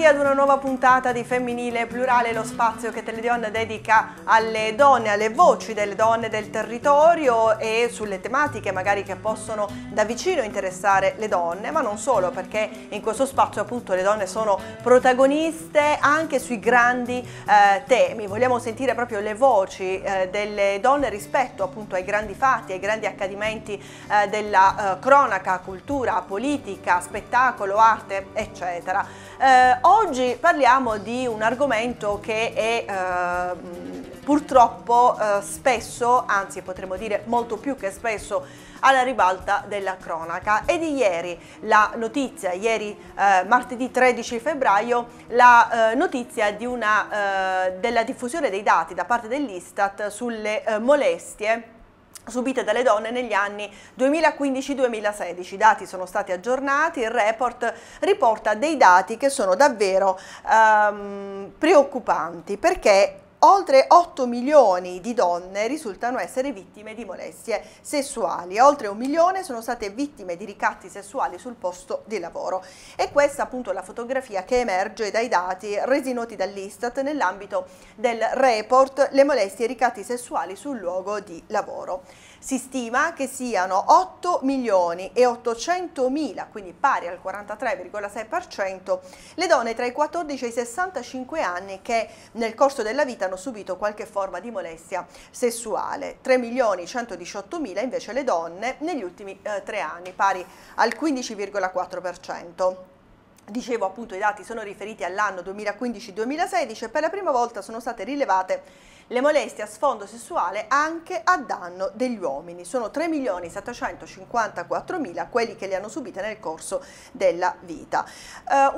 Bentornati ad una nuova puntata di Femminile Plurale, lo spazio che Teledeon dedica alle donne, alle voci delle donne del territorio e sulle tematiche magari che possono da vicino interessare le donne, ma non solo, perché in questo spazio appunto le donne sono protagoniste anche sui grandi eh, temi. Vogliamo sentire proprio le voci eh, delle donne rispetto appunto ai grandi fatti, ai grandi accadimenti eh, della eh, cronaca, cultura, politica, spettacolo, arte, eccetera. Eh, oggi parliamo di un argomento che è eh, purtroppo eh, spesso, anzi potremmo dire molto più che spesso, alla ribalta della cronaca. E di ieri la notizia, ieri eh, martedì 13 febbraio, la eh, notizia di una, eh, della diffusione dei dati da parte dell'Istat sulle eh, molestie subite dalle donne negli anni 2015-2016. I dati sono stati aggiornati, il report riporta dei dati che sono davvero ehm, preoccupanti perché oltre 8 milioni di donne risultano essere vittime di molestie sessuali, oltre un milione sono state vittime di ricatti sessuali sul posto di lavoro. E questa appunto è la fotografia che emerge dai dati resi noti dall'Istat nell'ambito del report Le molestie e ricatti sessuali sul luogo di lavoro. Si stima che siano 8 milioni e 800 mila, quindi pari al 43,6%, le donne tra i 14 e i 65 anni che nel corso della vita hanno subito qualche forma di molestia sessuale, 3 milioni e 118 mila invece le donne negli ultimi eh, tre anni, pari al 15,4%. Dicevo appunto i dati sono riferiti all'anno 2015-2016 e per la prima volta sono state rilevate le molestie a sfondo sessuale anche a danno degli uomini. Sono 3.754.000 quelli che le hanno subite nel corso della vita. Eh,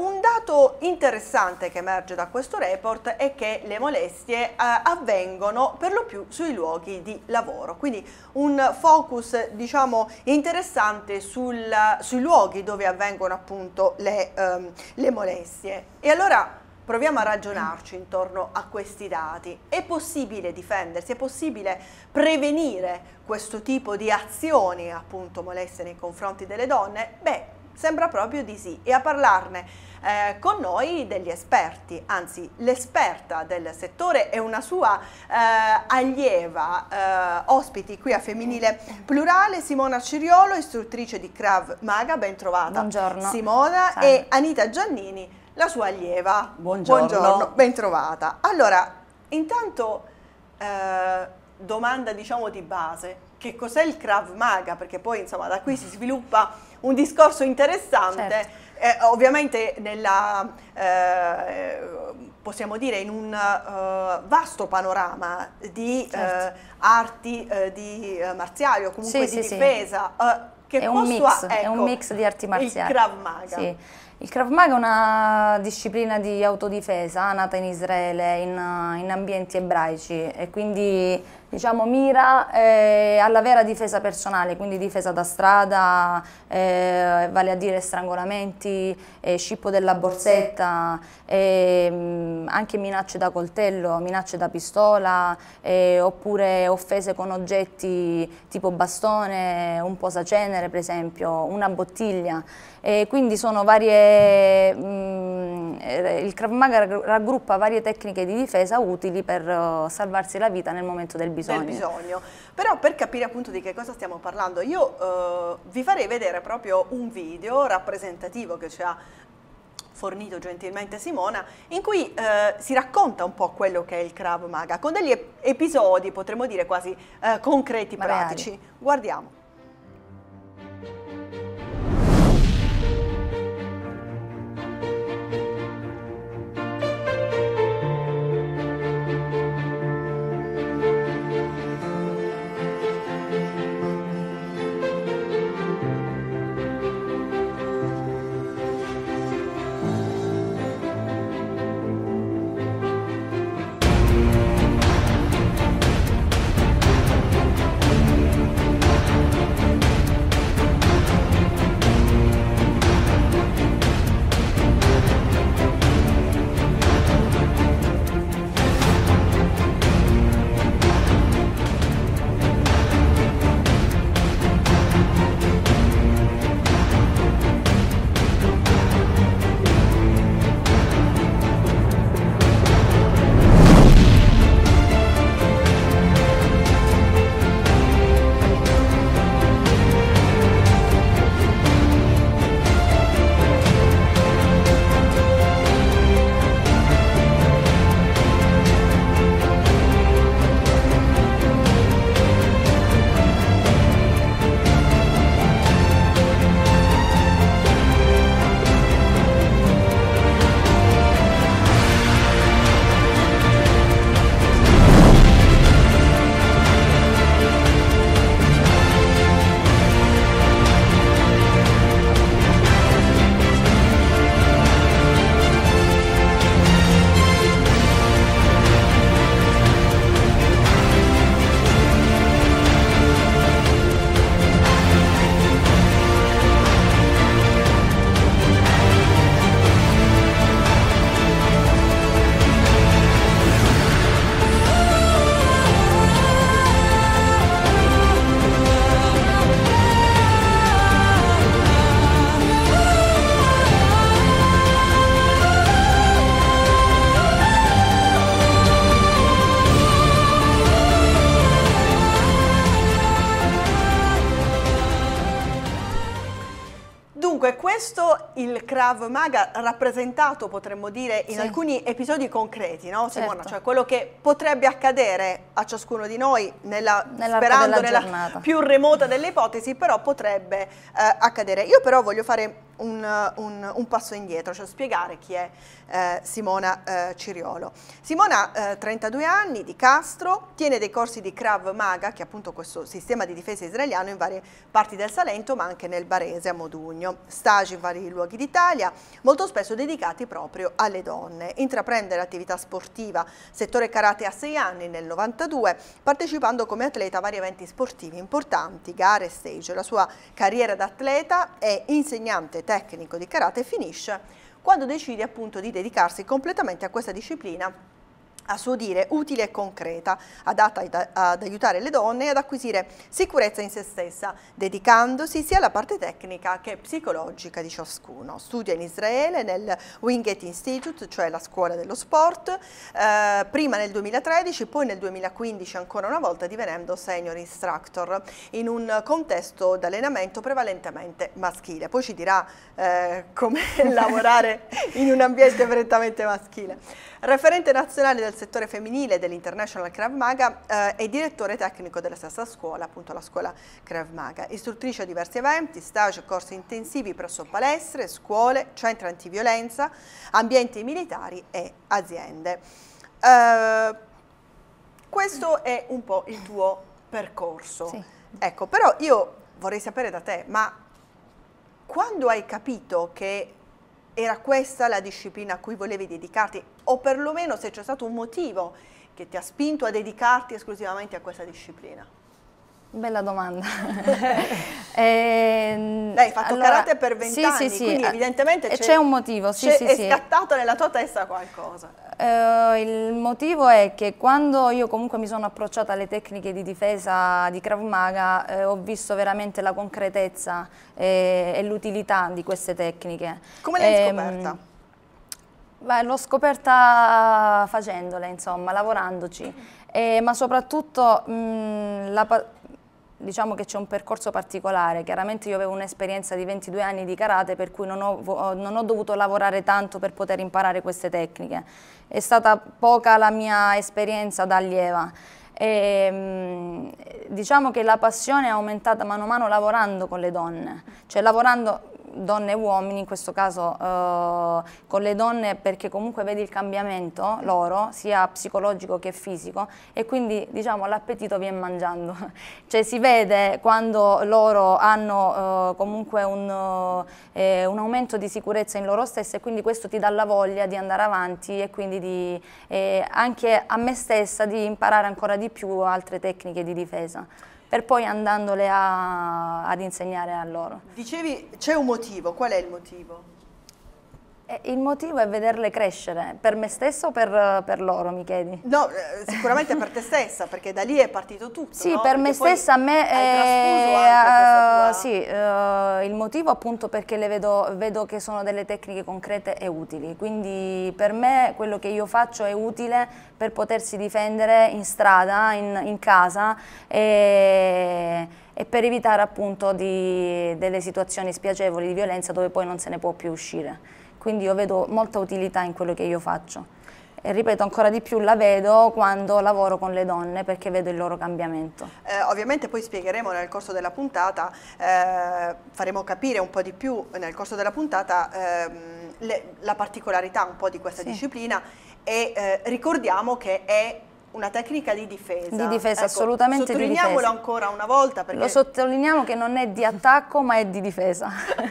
un dato interessante che emerge da questo report è che le molestie eh, avvengono per lo più sui luoghi di lavoro, quindi un focus diciamo interessante sul, sui luoghi dove avvengono appunto le, ehm, le molestie. E allora Proviamo a ragionarci intorno a questi dati. È possibile difendersi, è possibile prevenire questo tipo di azioni appunto moleste nei confronti delle donne? Beh, Sembra proprio di sì e a parlarne eh, con noi degli esperti, anzi l'esperta del settore è una sua eh, allieva, eh, ospiti qui a Femminile Plurale, Simona Ciriolo, istruttrice di Krav Maga, ben trovata. Buongiorno. Simona Salve. e Anita Giannini, la sua allieva. Buongiorno. Buongiorno, ben trovata. Allora, intanto eh, domanda diciamo di base, che cos'è il Krav Maga? Perché poi insomma da qui si sviluppa un discorso interessante. Certo. Eh, ovviamente nella, eh, possiamo dire in un uh, vasto panorama di eh, certo. uh, arti uh, di marziali o comunque sì, di sì, difesa. Sì. È un, mix, a, ecco, è un ecco, mix di arti marziali. Il Krav Maga. Sì. Il Krav Maga è una disciplina di autodifesa nata in Israele in, in ambienti ebraici e quindi diciamo, mira eh, alla vera difesa personale, quindi difesa da strada, eh, vale a dire strangolamenti, eh, scippo della borsetta, ehm, anche minacce da coltello, minacce da pistola, eh, oppure offese con oggetti tipo bastone, un posacenere per esempio, una bottiglia eh, quindi sono varie, mh, mm, eh, il Krav Maga raggruppa varie tecniche di difesa utili per oh, salvarsi la vita nel momento del bisogno. Del bisogno. Però per capire appunto di che cosa stiamo parlando, io uh, vi farei vedere proprio un video rappresentativo che ci ha fornito gentilmente Simona, in cui eh, si racconta un po' quello che è il Krav Maga, con degli episodi, potremmo dire quasi eh, concreti, Magari. pratici. Guardiamo. il Krav Maga rappresentato, potremmo dire, in sì. alcuni episodi concreti, no Simona? Certo. Cioè quello che potrebbe accadere a ciascuno di noi, nella, sperando nella più remota delle ipotesi, però potrebbe eh, accadere. Io però voglio fare un, un, un passo indietro, cioè spiegare chi è eh, Simona eh, Ciriolo. Simona, eh, 32 anni, di Castro, tiene dei corsi di Krav Maga, che è appunto questo sistema di difesa israeliano in varie parti del Salento, ma anche nel Barese, a Modugno. Stage in vari luoghi d'Italia, molto spesso dedicati proprio alle donne. Intraprende l'attività sportiva, settore karate a 6 anni nel 92, partecipando come atleta a vari eventi sportivi importanti, gare e stage. La sua carriera da atleta è insegnante tecnico di karate e finisce quando decide appunto di dedicarsi completamente a questa disciplina a suo dire utile e concreta, adatta ad aiutare le donne ad acquisire sicurezza in se stessa, dedicandosi sia alla parte tecnica che psicologica di ciascuno. Studia in Israele nel Wingate Institute, cioè la scuola dello sport, eh, prima nel 2013, poi nel 2015 ancora una volta divenendo senior instructor in un contesto d'allenamento prevalentemente maschile. Poi ci dirà eh, come lavorare in un ambiente prettamente maschile. Referente nazionale del settore femminile dell'International Krav Maga eh, e direttore tecnico della stessa scuola, appunto la scuola Krav Maga. Istruttrice a diversi eventi, stage, corsi intensivi presso palestre, scuole, centri antiviolenza, ambienti militari e aziende. Eh, questo è un po' il tuo percorso. Sì. Ecco, però io vorrei sapere da te, ma quando hai capito che era questa la disciplina a cui volevi dedicarti o perlomeno se c'è stato un motivo che ti ha spinto a dedicarti esclusivamente a questa disciplina? Bella domanda. eh, hai fatto allora, karate per vent'anni, sì, sì, sì, quindi eh, evidentemente c'è, un motivo, sì, sì, è scattato nella tua testa qualcosa. Eh, il motivo è che quando io comunque mi sono approcciata alle tecniche di difesa di Krav Maga eh, ho visto veramente la concretezza e, eh, e l'utilità di queste tecniche. Come l'hai ehm, scoperta? l'ho scoperta facendole, insomma, lavorandoci, eh, ma soprattutto mh, mm, la diciamo che c'è un percorso particolare, chiaramente io avevo un'esperienza di 22 anni di karate per cui non ho, non ho, dovuto lavorare tanto per poter imparare queste tecniche, è stata poca la mia esperienza da allieva. E, ehm, diciamo che la passione è aumentata mano a mano lavorando con le donne, cioè lavorando donne e uomini, in questo caso eh, con le donne perché comunque vedi il cambiamento loro, sia psicologico che fisico, e quindi diciamo l'appetito viene mangiando. cioè si vede quando loro hanno eh, comunque un, eh, eh, un, aumento di sicurezza in loro stesse e quindi questo ti dà la voglia di andare avanti e quindi di, eh, anche a me stessa di imparare ancora di più altre tecniche di difesa per poi andandole a, ad insegnare a loro. Dicevi c'è un motivo, qual è il motivo? Eh, il motivo è vederle crescere, per me stesso o per, per loro, mi chiedi? No, eh, sicuramente per te stessa, perché da lì è partito tutto. Sì, no? per perché me stessa, a me è... Uh, sì, uh, il motivo appunto perché le vedo, vedo che sono delle tecniche concrete e utili, quindi per me quello che io faccio è utile per potersi difendere in strada, in, in casa e e per evitare appunto di, delle situazioni spiacevoli di violenza dove poi non se ne può più uscire quindi io vedo molta utilità in quello che io faccio. E ripeto ancora di più la vedo quando lavoro con le donne perché vedo il loro cambiamento. Eh, ovviamente poi spiegheremo nel corso della puntata, eh, faremo capire un po' di più nel corso della puntata eh, le, la particolarità un po' di questa sì. disciplina e eh, ricordiamo che è una tecnica di difesa. Di difesa, ecco, assolutamente di difesa. Sottolineiamolo ancora una volta. Perché... Lo sottolineiamo che non è di attacco ma è di difesa.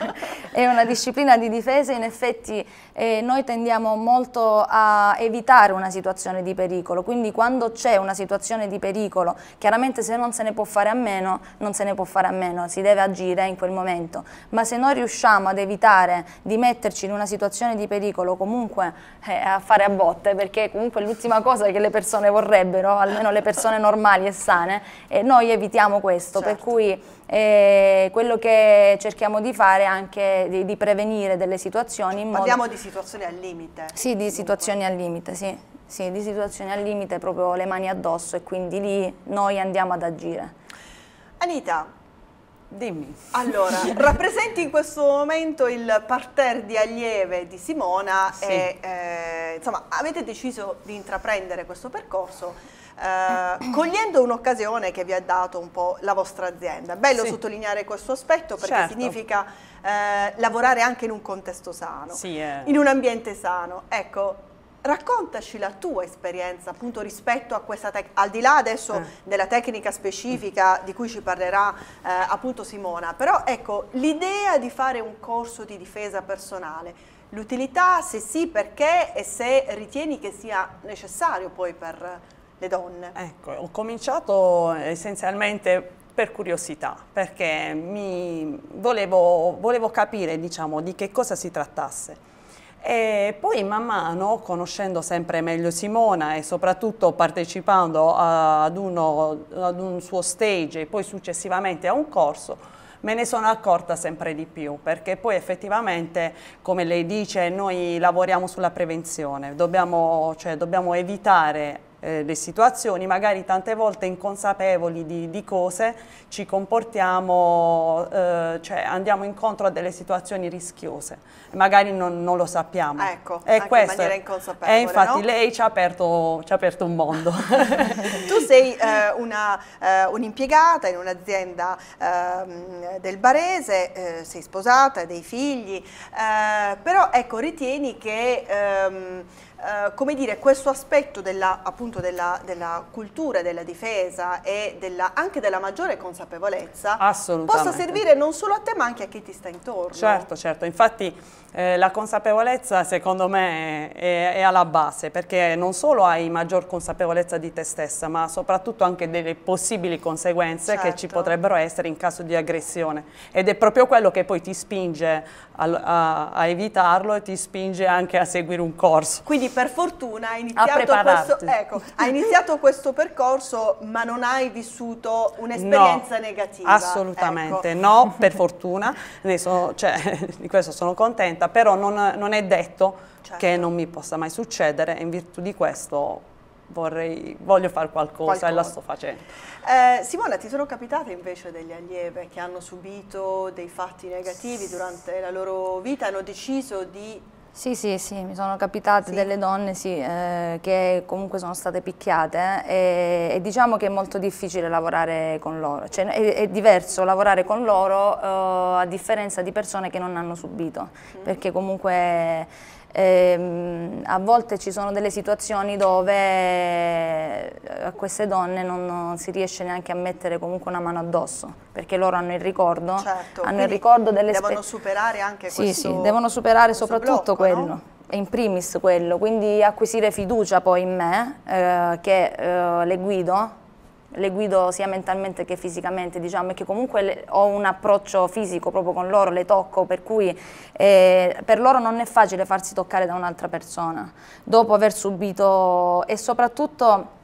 è una disciplina di difesa, in effetti eh, noi tendiamo molto a evitare una situazione di pericolo, quindi quando c'è una situazione di pericolo, chiaramente se non se ne può fare a meno, non se ne può fare a meno, si deve agire in quel momento, ma se noi riusciamo ad evitare di metterci in una situazione di pericolo comunque eh, a fare a botte, perché comunque è l'ultima cosa che le persone vorranno vorrebbero, almeno le persone normali e sane, e noi evitiamo questo, certo. per cui eh, quello che cerchiamo di fare è anche di, di prevenire delle situazioni. Parliamo modo... di situazioni al limite. Sì, di situazioni al limite, sì. sì, di situazioni al limite, proprio le mani addosso e quindi lì noi andiamo ad agire. Anita, Dimmi. Allora, rappresenti in questo momento il parterre di allieve di Simona sì. e eh, insomma avete deciso di intraprendere questo percorso eh, cogliendo un'occasione che vi ha dato un po' la vostra azienda. Bello sì. sottolineare questo aspetto perché certo. significa eh, lavorare anche in un contesto sano, sì, eh. in un ambiente sano. Ecco, Raccontaci la tua esperienza appunto rispetto a questa tecnica, al di là adesso eh. della tecnica specifica di cui ci parlerà eh, appunto Simona, però ecco l'idea di fare un corso di difesa personale, l'utilità se sì perché e se ritieni che sia necessario poi per le donne. Ecco, ho cominciato eh, essenzialmente per curiosità, perché volevo, volevo capire diciamo, di che cosa si trattasse e poi man mano, conoscendo sempre meglio Simona e soprattutto partecipando ad, uno, ad un suo stage e poi successivamente a un corso, me ne sono accorta sempre di più perché poi effettivamente come lei dice noi lavoriamo sulla prevenzione dobbiamo, cioè, dobbiamo evitare eh, le situazioni magari tante volte inconsapevoli di, di cose ci comportiamo eh, cioè andiamo incontro a delle situazioni rischiose magari non, non lo sappiamo. ecco, è anche questo, in maniera inconsapevole. E eh, infatti no? lei ci ha aperto, ci ha aperto un mondo. tu sei eh, eh un'impiegata eh, un in un'azienda eh, del Barese, eh, sei sposata, hai dei figli, però ecco, ritieni che... Ehm, Uh, come dire, questo aspetto della, appunto della, della cultura della difesa e della, anche della maggiore consapevolezza possa servire non solo a te ma anche a chi ti sta intorno. Certo, certo, infatti eh, la consapevolezza secondo me è, è, alla base perché non solo hai maggior consapevolezza di te stessa ma soprattutto anche delle possibili conseguenze certo. che ci certo. potrebbero essere in caso di aggressione ed è proprio quello che poi ti spinge a, a, a evitarlo e ti spinge anche a seguire un corso. Quindi per fortuna hai iniziato, questo, ecco, hai iniziato questo, percorso ma non hai vissuto un'esperienza no, negativa. Assolutamente ecco. no, per fortuna, sono, cioè, di questo sono contenta contenta, però non, non è detto certo. che non mi possa mai succedere e in virtù di questo vorrei, voglio fare qualcosa, qualcosa. e la sto facendo. Eh, Simona, ti sono capitate invece delle allievi che hanno subito dei fatti negativi durante la loro vita, hanno deciso di sì, sì, sì, mi sono capitate sì. delle donne sì, eh, che comunque sono state picchiate eh, e, e, diciamo che è molto difficile lavorare con loro, cioè, è, è, diverso lavorare con loro eh, a differenza di persone che non hanno subito, mm. perché comunque e, ehm, a volte ci sono delle situazioni dove eh, a queste donne non, non, si riesce neanche a mettere comunque una mano addosso, perché loro hanno il ricordo, certo, hanno il ricordo delle devono superare anche sì, questo. Sì, devono superare soprattutto blocco, quello. No? in primis quello, quindi acquisire fiducia poi in me, eh, che eh, le guido, le guido sia mentalmente che fisicamente, diciamo, e che comunque le, ho un approccio fisico proprio con loro, le tocco, per cui eh, per loro non è facile farsi toccare da un'altra persona, dopo aver subito e soprattutto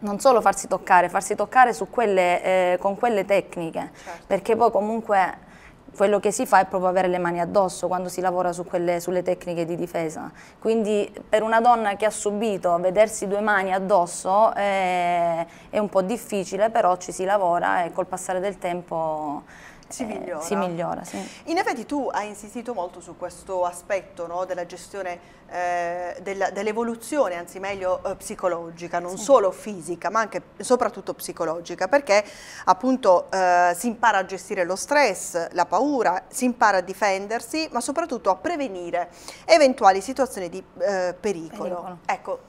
non solo farsi toccare, farsi toccare quelle, eh, con quelle tecniche, certo. perché poi comunque quello che si fa è proprio avere le mani addosso quando si lavora su quelle, sulle tecniche di difesa. Quindi per una donna che ha subito vedersi due mani addosso è, eh, è un po' difficile, però ci si lavora e col passare del tempo si eh, migliora. Si migliora sì. In effetti tu hai insistito molto su questo aspetto no, della gestione, eh, dell'evoluzione, dell anzi meglio eh, psicologica, non sì. solo fisica ma anche e soprattutto psicologica, perché appunto eh, si impara a gestire lo stress, la paura, si impara a difendersi ma soprattutto a prevenire eventuali situazioni di eh, pericolo. pericolo. Ecco,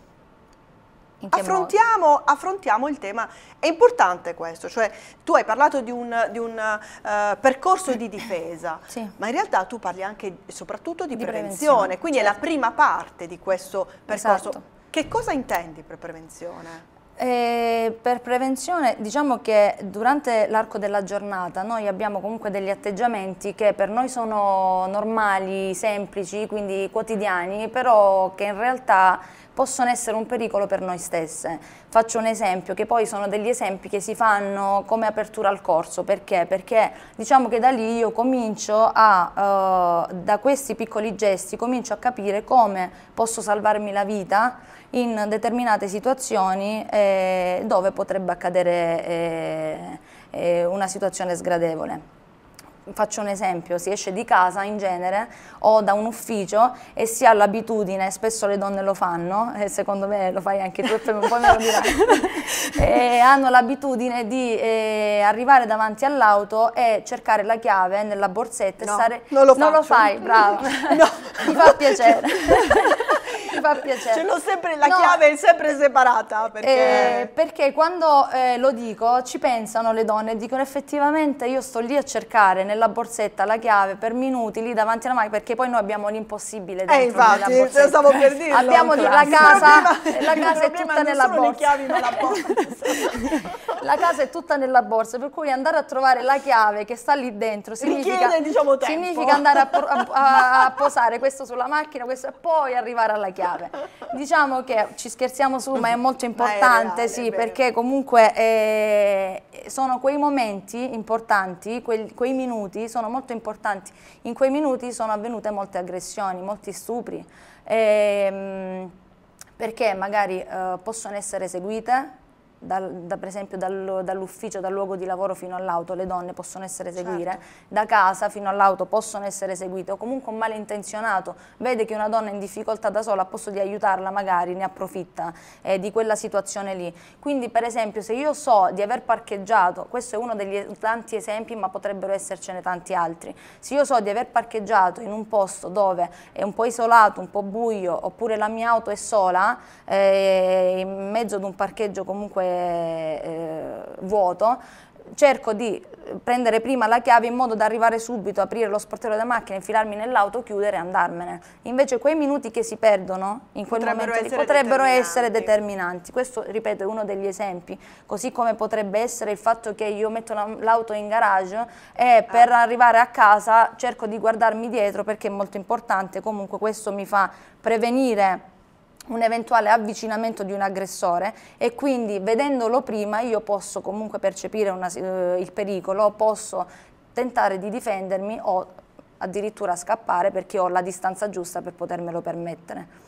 Affrontiamo, affrontiamo, il tema, è importante questo, cioè tu hai parlato di un, di un uh, percorso di difesa, sì. ma in realtà tu parli anche e soprattutto di, di prevenzione, prevenzione, quindi certo. è la certo. prima parte di questo percorso. Esatto. Che cosa intendi per prevenzione? Eh, per prevenzione diciamo che durante l'arco della giornata noi abbiamo comunque degli atteggiamenti che per noi sono normali, semplici, quindi quotidiani, però che in realtà possono essere un pericolo per noi stesse. Faccio un esempio, che poi sono degli esempi che si fanno come apertura al corso, perché? Perché diciamo che da lì io comincio a, uh, da questi piccoli gesti, comincio a capire come posso salvarmi la vita in determinate situazioni eh, dove potrebbe accadere eh, eh, una situazione sgradevole faccio un esempio, si esce di casa in genere o da un ufficio e si ha l'abitudine, spesso le donne lo fanno, e secondo me lo fai anche tu poi me lo dirai, hanno l'abitudine di eh, arrivare davanti all'auto e cercare la chiave nella borsetta no, e stare... Non lo, non lo fai, brava, no. mi fa piacere. mi fa piacere. Cioè, sempre, la no, chiave è sempre separata. Eh, perché, eh, perché quando eh, lo dico ci pensano le donne dicono effettivamente io sto lì a cercare nella nella borsetta la chiave per minuti lì davanti alla macchina perché poi noi abbiamo l'impossibile eh, dentro eh, infatti, nella borsetta. stavo per dirlo. Abbiamo la casa, la casa è tutta nella borsa. Chiavi, la, borsa. la casa è tutta nella borsa, per cui andare a trovare la chiave che sta lì dentro significa, Richiede, diciamo, significa andare a, a, a, posare questo sulla macchina questo, e poi arrivare alla chiave. Diciamo che ci scherziamo su, ma è molto importante, è reale, sì, perché comunque eh, sono quei momenti importanti, quei, quei minuti minuti sono molto importanti. In quei minuti sono avvenute molte aggressioni, molti stupri, ehm, perché magari eh, possono essere eseguite dal, da, per esempio dal, dall'ufficio, dal luogo di lavoro fino all'auto le donne possono essere seguite, certo. da casa fino all'auto possono essere seguite o comunque un malintenzionato vede che una donna è in difficoltà da sola a posto di aiutarla magari ne approfitta eh, di quella situazione lì. Quindi per esempio se io so di aver parcheggiato, questo è uno degli tanti esempi ma potrebbero essercene tanti altri, se io so di aver parcheggiato in un posto dove è un po' isolato, un po' buio oppure la mia auto è sola, eh, in mezzo ad un parcheggio comunque comunque eh, eh, vuoto, cerco di prendere prima la chiave in modo da arrivare subito, aprire lo sportello della macchina, infilarmi nell'auto, chiudere e andarmene. Invece quei minuti che si perdono in quel potrebbero momento essere potrebbero determinanti. essere determinanti. Questo, ripeto, è uno degli esempi. Così come potrebbe essere il fatto che io metto l'auto in garage e ah. per ah. arrivare a casa cerco di guardarmi dietro perché è molto importante. Comunque questo mi fa prevenire un eventuale avvicinamento di un aggressore e quindi vedendolo prima io posso comunque percepire una, eh, il pericolo, posso tentare di difendermi o addirittura scappare perché ho la distanza giusta per potermelo permettere.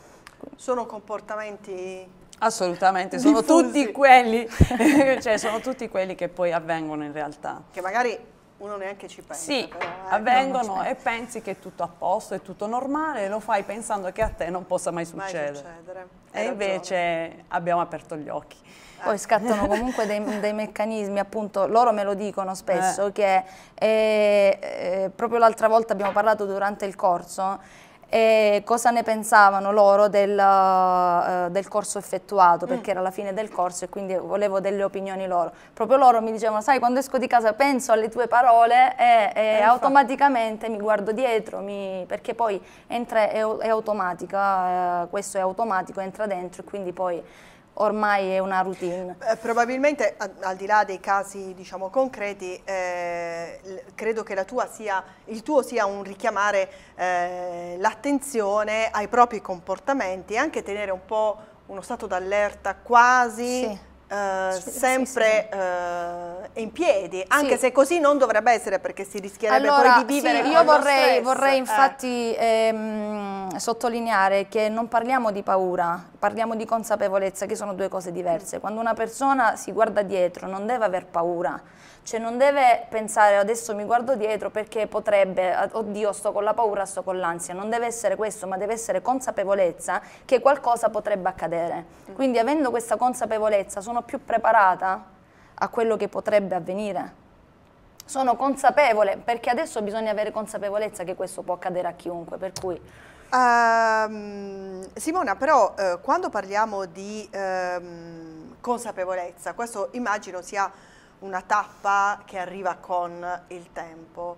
Sono comportamenti Assolutamente, sono tutti, quelli, cioè sono tutti quelli che poi avvengono in realtà. Che magari uno neanche ci pensa. Sì, però, eh, avvengono e pensi che è tutto a posto, è tutto normale, e lo fai pensando che a te non possa mai succedere. Mai succedere. E invece abbiamo aperto gli occhi. Ah. Poi scattano comunque dei, dei, meccanismi, appunto, loro me lo dicono spesso, eh. che eh, proprio l'altra volta abbiamo parlato durante il corso, e cosa ne pensavano loro del, uh, del corso effettuato mm. perché mm. era la fine del corso e quindi volevo delle opinioni loro proprio loro mi dicevano sai quando esco di casa penso alle tue parole e, e, eh, automaticamente mi guardo dietro mi, perché poi entra è, è automatica eh, questo è automatico entra dentro e quindi poi ormai è una routine? Eh, probabilmente al di là dei casi diciamo, concreti eh, credo che sia, il tuo sia un richiamare eh, l'attenzione ai propri comportamenti e anche tenere un po' uno stato d'allerta quasi sì. Uh, sempre sì, sì. Uh, eh, in piedi, anche sì. se così non dovrebbe essere perché si rischierebbe allora, poi di vivere. Sì, io vorrei, vorrei, infatti eh. ehm, sottolineare che non parliamo di paura, parliamo di consapevolezza, che sono due cose diverse. Quando una persona si guarda dietro non deve aver paura, cioè non deve pensare adesso mi guardo dietro perché potrebbe, oddio sto con la paura, sto con l'ansia, non deve essere questo, ma deve essere consapevolezza che qualcosa potrebbe accadere. Mm. Quindi avendo questa consapevolezza sono più preparata a quello che potrebbe avvenire sono consapevole, perché adesso bisogna avere consapevolezza che questo può accadere a chiunque, per cui Ehm, Simona, però uh, quando parliamo di uh, consapevolezza, questo immagino sia una tappa che arriva con il tempo.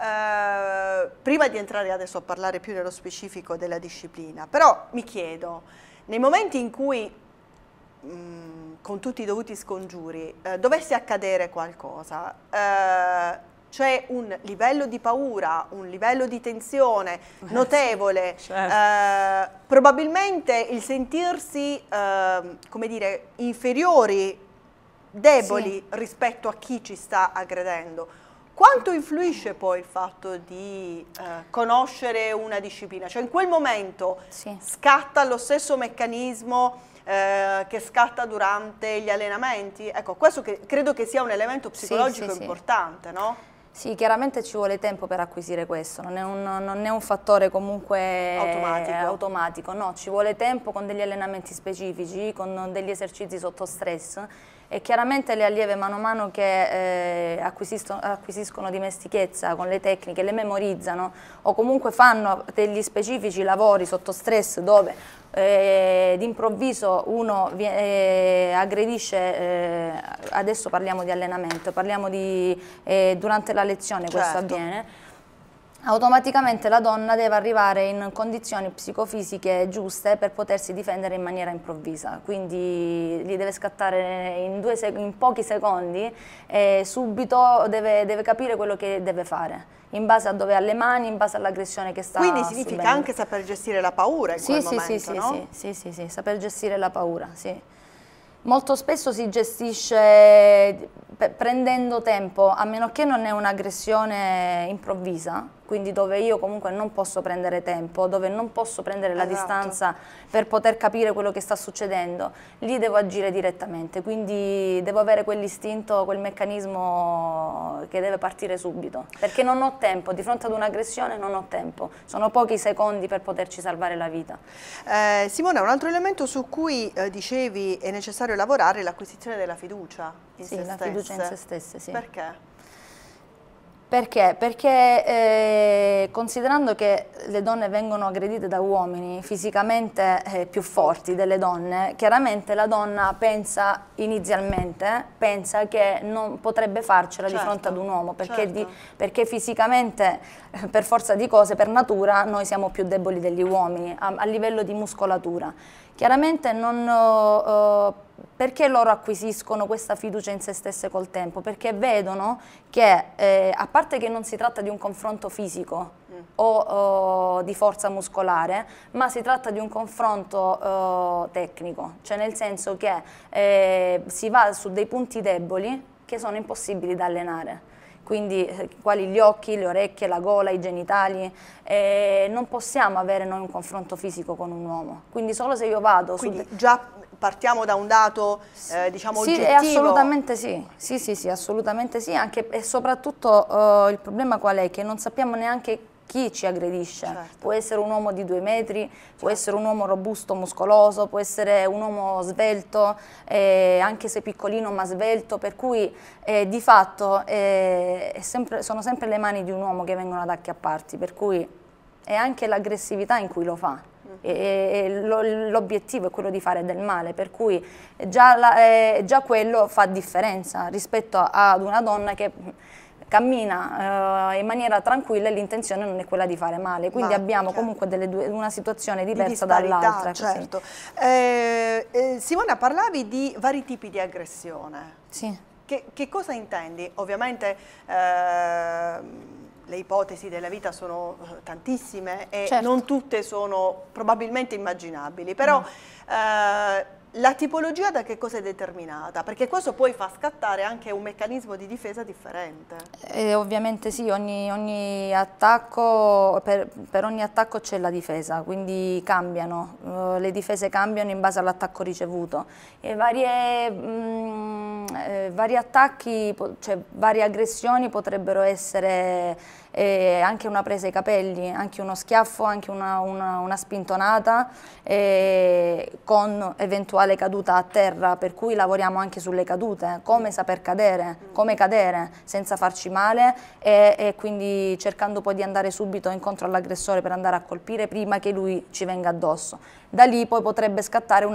Eh, prima di entrare adesso a parlare più nello specifico della disciplina, però mi chiedo, nei momenti in cui um, con tutti i dovuti scongiuri eh, dovesse accadere qualcosa, c'è un livello di paura, un livello di tensione eh, notevole, certo. eh, probabilmente il sentirsi, eh, come dire, inferiori, deboli sì. rispetto a chi ci sta aggredendo. Quanto influisce poi il fatto di eh, conoscere una disciplina? Cioè in quel momento sì. scatta lo stesso meccanismo eh, che scatta durante gli allenamenti? Ecco, questo che, credo che sia un elemento psicologico sì, sì, importante, no? Sì, chiaramente ci vuole tempo per acquisire questo, non è un, non è un fattore comunque eh, automatico. automatico. no, ci vuole tempo con degli allenamenti specifici, con degli esercizi sotto stress e chiaramente le allieve mano a mano che eh, acquisiscono dimestichezza con le tecniche, le memorizzano o comunque fanno degli specifici lavori sotto stress dove eh, d'improvviso uno eh, aggredisce, eh, adesso parliamo di allenamento, parliamo di eh, durante la lezione questo certo. avviene automaticamente la donna deve arrivare in condizioni psicofisiche giuste per potersi difendere in maniera improvvisa, quindi li deve scattare in, in pochi secondi e subito deve, deve, capire quello che deve fare. In base a dove ha le mani, in base all'aggressione che sta Quindi significa subendo. anche saper gestire la paura in sì, quel sì, momento, sì, no? Sì, sì, sì, sì, saper gestire la paura, sì. Molto spesso si gestisce eh, prendendo tempo, a meno che non è un'aggressione improvvisa, quindi dove io comunque non posso prendere tempo, dove non posso prendere la esatto. distanza per poter capire quello che sta succedendo, lì devo agire direttamente, quindi devo avere quell'istinto, quel meccanismo che deve partire subito, perché non ho tempo, di fronte ad un'aggressione non ho tempo, sono pochi secondi per poterci salvare la vita. Eh, Simona, un altro elemento su cui eh, dicevi è necessario lavorare è l'acquisizione della fiducia in sì, se la stesse. fiducia in se stesse, sì. Perché? Perché? Perché eh, considerando che le donne vengono aggredite da uomini fisicamente eh, più forti delle donne, chiaramente la donna pensa inizialmente, pensa che non potrebbe farcela certo, di fronte ad certo, un uomo, perché, certo. di, perché fisicamente, eh, per forza di cose, per natura, noi siamo più deboli degli uomini a, a livello di muscolatura. Chiaramente non... Oh, oh, perché loro acquisiscono questa fiducia in se stesse col tempo? Perché vedono che, eh, a parte che non si tratta di un confronto fisico mm. o, o, di forza muscolare, ma si tratta di un confronto eh, tecnico, cioè nel senso che eh, si va su dei punti deboli che sono impossibili da allenare quindi eh, quali gli occhi, le orecchie, la gola, i genitali, eh, non possiamo avere noi un confronto fisico con un uomo, quindi solo se io vado... Quindi già partiamo da un dato eh, diciamo sì, oggettivo? Assolutamente sì. Sì, sì, sì, assolutamente sì, Anche, e soprattutto eh, il problema qual è? Che non sappiamo neanche chi ci aggredisce. Certo. Può essere un uomo di due metri, certo. può essere un uomo robusto, muscoloso, può essere un uomo svelto, eh, anche se piccolino ma svelto, per cui eh, di fatto eh, sempre, sono sempre le mani di un uomo che vengono ad acchiapparti, per cui è anche l'aggressività in cui lo fa mm-hmm. l'obiettivo è quello di fare del male, per cui già, la, eh, già quello fa differenza rispetto ad una donna che cammina eh, in maniera tranquilla e l'intenzione non è quella di fare male, quindi Ma, abbiamo certo. comunque due, una situazione diversa di dall'altra. Ecco, certo. Eh, eh, Simona, parlavi di vari tipi di aggressione. Sì. Che, che cosa intendi? Ovviamente ehm, le ipotesi della vita sono eh, tantissime e certo. non tutte sono probabilmente immaginabili, però... No eh, la tipologia da che cosa è determinata? Perché questo poi fa scattare anche un meccanismo di difesa differente. Eh, ovviamente sì, ogni, ogni attacco, per, per, ogni attacco c'è la difesa, quindi cambiano, eh, le difese cambiano in base all'attacco ricevuto. E varie, mh, mm, eh, vari attacchi, cioè varie aggressioni potrebbero essere eh, anche una presa ai capelli, anche uno schiaffo, anche una, una, una spintonata eh, con eventuale caduta a terra, per cui lavoriamo anche sulle cadute, come saper cadere, come cadere senza farci male e, e quindi cercando poi di andare subito incontro all'aggressore per andare a colpire prima che lui ci venga addosso. Da lì poi potrebbe scattare un,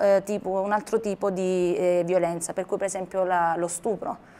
eh, tipo, un altro tipo di eh, violenza, per cui per esempio la, lo stupro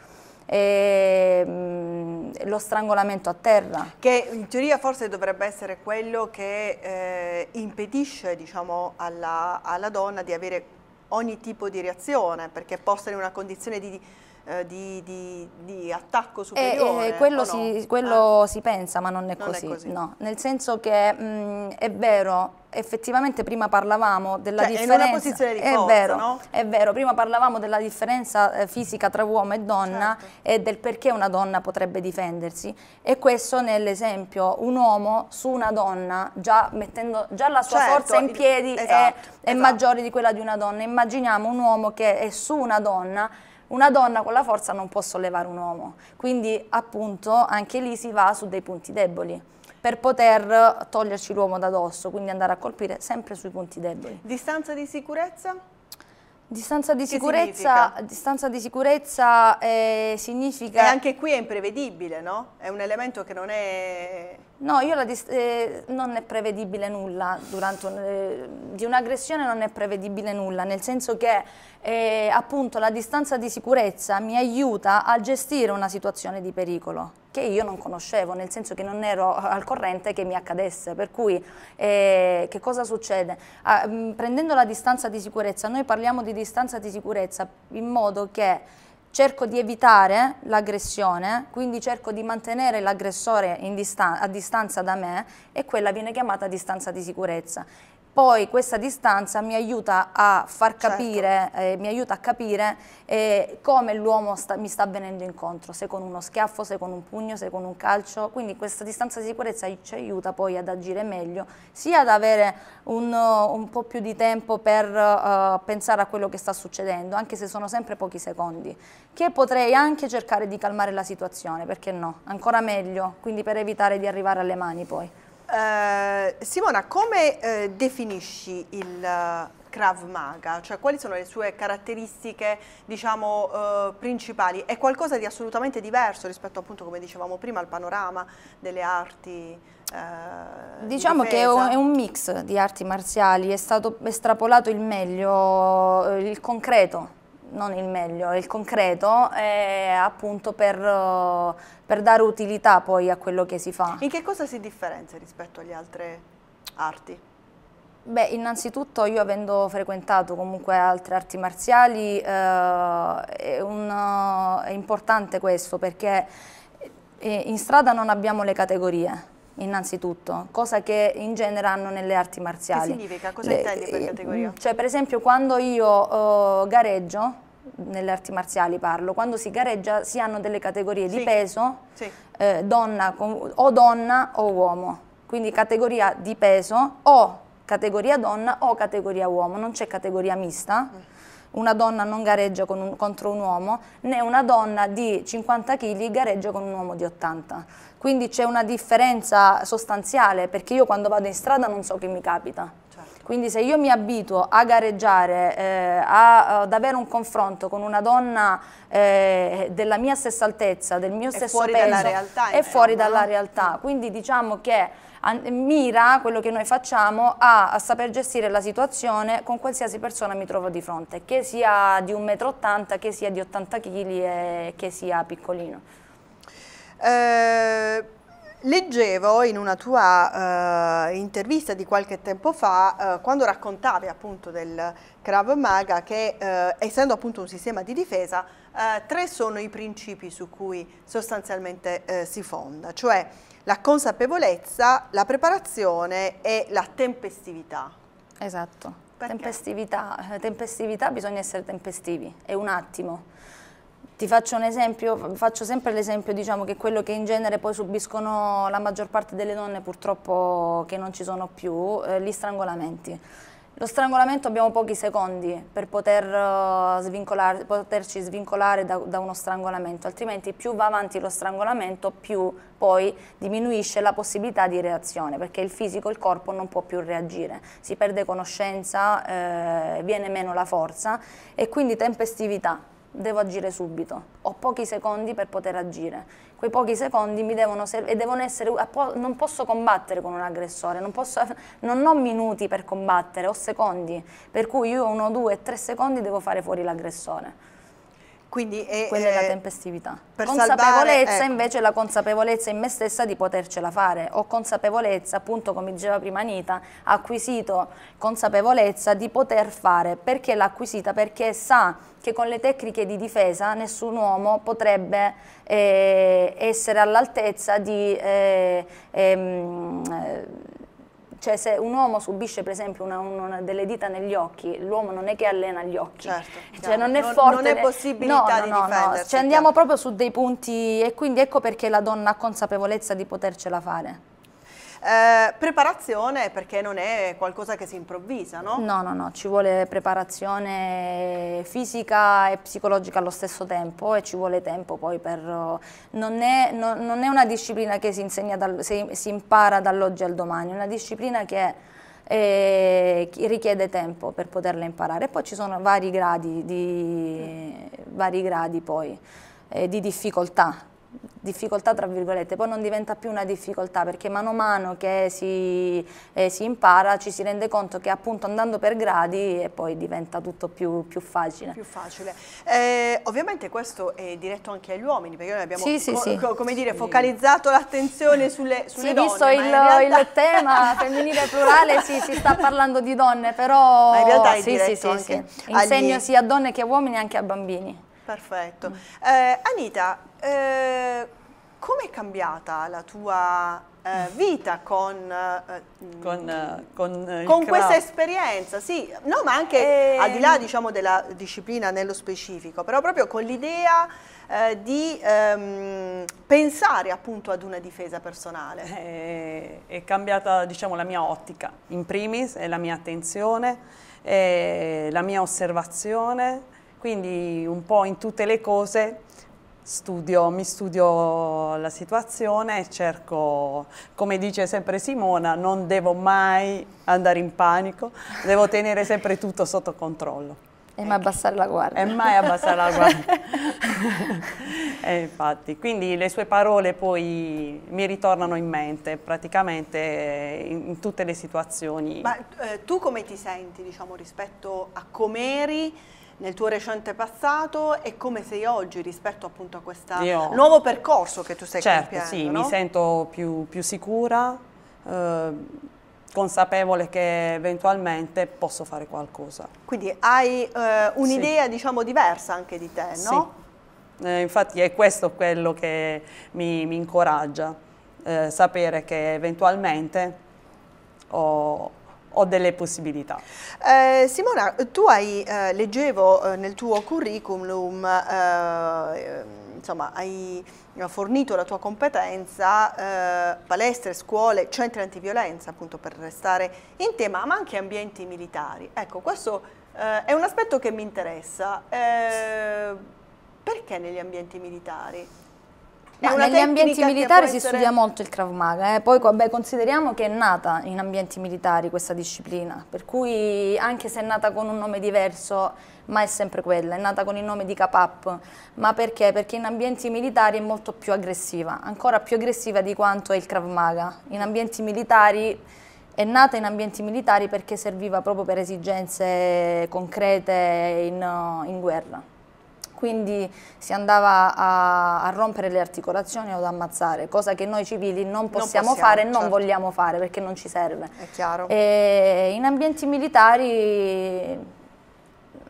e mm, lo strangolamento a terra. Che in teoria forse dovrebbe essere quello che eh, impedisce diciamo, alla, alla, donna di avere ogni tipo di reazione, perché possa posta in una condizione di eh, di, di, di, attacco eh, superiore. Eh, quello, si, no? quello ah. si, pensa, ma non è non così. È così. No. Nel senso che mh, mm, è vero, effettivamente prima parlavamo della cioè, differenza. È una posizione di forza, è vero, no? è vero, prima parlavamo della differenza eh, fisica tra uomo e donna certo. e del perché una donna potrebbe difendersi e questo nell'esempio un uomo su una donna già mettendo già la sua certo, forza in piedi esatto, è, è esatto. maggiore di quella di una donna. Immaginiamo un uomo che è su una donna una donna con la forza non può sollevare un uomo, quindi appunto anche lì si va su dei punti deboli per poter toglierci l'uomo da dosso, quindi andare a colpire sempre sui punti deboli. Distanza di sicurezza? Distanza di, sicurezza, distanza di sicurezza, eh, significa... E anche qui è imprevedibile, no? È un elemento che non è... No, eh, non è prevedibile nulla, durante un, eh, di un'aggressione non è prevedibile nulla, nel senso che eh, appunto la distanza di sicurezza mi aiuta a gestire una situazione di pericolo che io non conoscevo, nel senso che non ero al corrente che mi accadesse. Per cui eh, che cosa succede? Ah, mm, prendendo la distanza di sicurezza, noi parliamo di distanza di sicurezza in modo che cerco di evitare l'aggressione, quindi cerco di mantenere l'aggressore distan a distanza da me e quella viene chiamata distanza di sicurezza poi questa distanza mi aiuta a far certo. capire, certo. eh, mi aiuta a capire eh, come l'uomo mi sta venendo incontro, se con uno schiaffo, se con un pugno, se con un calcio, quindi questa distanza di sicurezza ci aiuta poi ad agire meglio, sia ad avere un, uh, un po' più di tempo per uh, pensare a quello che sta succedendo, anche se sono sempre pochi secondi, che potrei anche cercare di calmare la situazione, perché no, ancora meglio, quindi per evitare di arrivare alle mani poi. Eh, Simona, come eh, definisci il eh, Krav Maga? Cioè, quali sono le sue caratteristiche, diciamo, eh, principali? È qualcosa di assolutamente diverso rispetto, appunto, come dicevamo prima, al panorama delle arti eh, diciamo che è un, mix di arti marziali, è stato estrapolato il meglio, il concreto non il meglio, il concreto, eh, appunto per, eh, per, dare utilità poi a quello che si fa. In che cosa si differenzia rispetto alle altre arti? Beh, innanzitutto io avendo frequentato comunque altre arti marziali eh, è, un, eh, è importante questo perché eh, in strada non abbiamo le categorie, innanzitutto, cosa che in genere hanno nelle arti marziali. Che significa? Cosa intendi per categoria? Cioè per esempio quando io uh, gareggio nelle arti marziali parlo, quando si gareggia si hanno delle categorie sì. di peso, sì. eh, donna, o donna o uomo, quindi categoria di peso o categoria donna o categoria uomo, non c'è categoria mista. Mm. Una donna non gareggia un, contro un uomo, né una donna di 50 kg gareggia con un uomo di 80. Quindi c'è una differenza sostanziale, perché io quando vado in strada non so che mi capita quindi se io mi abituo a gareggiare, eh, a, ad avere un confronto con una donna eh, della mia stessa altezza, del mio è stesso peso, dalla realtà, è fuori dalla realtà. Mm. Quindi diciamo che mira quello che noi facciamo a, a, saper gestire la situazione con qualsiasi persona mi trovo di fronte, che sia di 1,80 m, che sia di 80 kg e che sia piccolino. Eh Leggevo in una tua eh, intervista di qualche tempo fa, eh, quando raccontavi appunto del Krav Maga, che eh, essendo appunto un sistema di difesa, eh, tre sono i principi su cui sostanzialmente eh, si fonda, cioè la consapevolezza, la preparazione e la tempestività. Esatto, tempestività. Eh, tempestività, bisogna essere tempestivi, è un attimo ti faccio un esempio, faccio sempre l'esempio diciamo, che quello che in genere poi subiscono la maggior parte delle donne purtroppo che non ci sono più, eh, gli strangolamenti. Lo strangolamento abbiamo pochi secondi per poter, uh, poterci svincolare da, da, uno strangolamento, altrimenti più va avanti lo strangolamento più poi diminuisce la possibilità di reazione, perché il fisico, il corpo non può più reagire, si perde conoscenza, eh, viene meno la forza e quindi tempestività, devo agire subito, ho pochi secondi per poter agire. Quei pochi secondi mi devono servire e devono essere, non posso combattere con un aggressore, non, posso, non ho minuti per combattere, ho secondi, per cui io uno, due, tre secondi devo fare fuori l'aggressore. Quindi è, Quella è la eh, tempestività. consapevolezza salvare, ecco. invece è la ecco. consapevolezza in me stessa di potercela fare. Ho consapevolezza, appunto come diceva prima Anita, acquisito consapevolezza di poter fare perché l'ha acquisita, perché sa che con le tecniche di difesa nessun uomo potrebbe eh, essere all'altezza di... Eh, ehm, eh, cioè se un uomo subisce per esempio una, una delle dita negli occhi, l'uomo non è che allena gli occhi, certo, cioè non è forte. Non è possibilità no, di no, difendersi. No, cioè andiamo proprio su dei punti e quindi ecco perché la donna ha consapevolezza di potercela fare. Eh, preparazione perché non è qualcosa che si improvvisa, no? No, no, no, ci vuole preparazione fisica e psicologica allo stesso tempo e ci vuole tempo poi per... Non è, no, non è una disciplina che si insegna, dal, si, si impara dall'oggi al domani, è una disciplina che e eh, richiede tempo per poterla imparare. E poi ci sono vari gradi di, vari gradi poi, eh, di difficoltà difficoltà tra virgolette, poi non diventa più una difficoltà perché mano a mano che si, eh, si impara ci si rende conto che appunto andando per gradi e poi diventa tutto più, più facile. Più facile. Eh, ovviamente questo è diretto anche agli uomini perché noi abbiamo sì, sì, sì. come dire, focalizzato l'attenzione sulle, sulle sì, donne. Visto il, realtà... il, tema femminile plurale si sta parlando di donne però ma in realtà è sì, diretto sì, anche sì. insegno sia a donne che a uomini anche a bambini. Perfetto. Mm. Eh, Anita, eh, come è cambiata la tua eh, mm. vita con, eh, con, mm, eh, con, eh, con questa esperienza, sì, no, ma anche e... Eh, al di là diciamo, della disciplina nello specifico, però proprio con l'idea eh, di ehm, pensare appunto ad una difesa personale. È, è cambiata diciamo, la mia ottica, in primis, è la mia attenzione, la mia osservazione, quindi un po' in tutte le cose studio, mi studio la situazione e cerco, come dice sempre Simona, non devo mai andare in panico, devo tenere sempre tutto sotto controllo. E mai abbassare la guardia. E mai abbassare la guardia. e eh, infatti, quindi le sue parole poi mi ritornano in mente praticamente in, tutte le situazioni. Ma eh, tu come ti senti diciamo, rispetto a com'eri? nel tuo recente passato e come sei oggi rispetto appunto a questo nuovo percorso che tu stai certo, compiendo. Certo, sì, no? mi sento più, più sicura, eh, consapevole che eventualmente posso fare qualcosa. Quindi hai eh, un'idea sì. diciamo diversa anche di te, no? Sì. Eh, infatti è questo quello che mi, mi incoraggia, eh, sapere che eventualmente ho ho delle possibilità. Eh, Simona, tu hai, eh, leggevo eh, nel tuo curriculum, eh, insomma, hai fornito la tua competenza, eh, palestre, scuole, centri antiviolenza, appunto per restare in tema, ma anche ambienti militari. Ecco, questo eh, è un aspetto che mi interessa. perché negli ambienti militari? Ma negli ambienti militari si studia molto il Krav Maga, eh? poi vabbè, consideriamo che è nata in ambienti militari questa disciplina, per cui anche se è nata con un nome diverso, ma è sempre quella, è nata con il nome di K-Up, ma perché? Perché in ambienti militari è molto più aggressiva, ancora più aggressiva di quanto è il Krav Maga. In ambienti militari è nata in ambienti militari perché serviva proprio per esigenze concrete in, in guerra quindi si andava a, a, rompere le articolazioni o ad ammazzare, cosa che noi civili non possiamo, non possiamo fare e certo. non vogliamo fare perché non ci serve. È chiaro. E in ambienti militari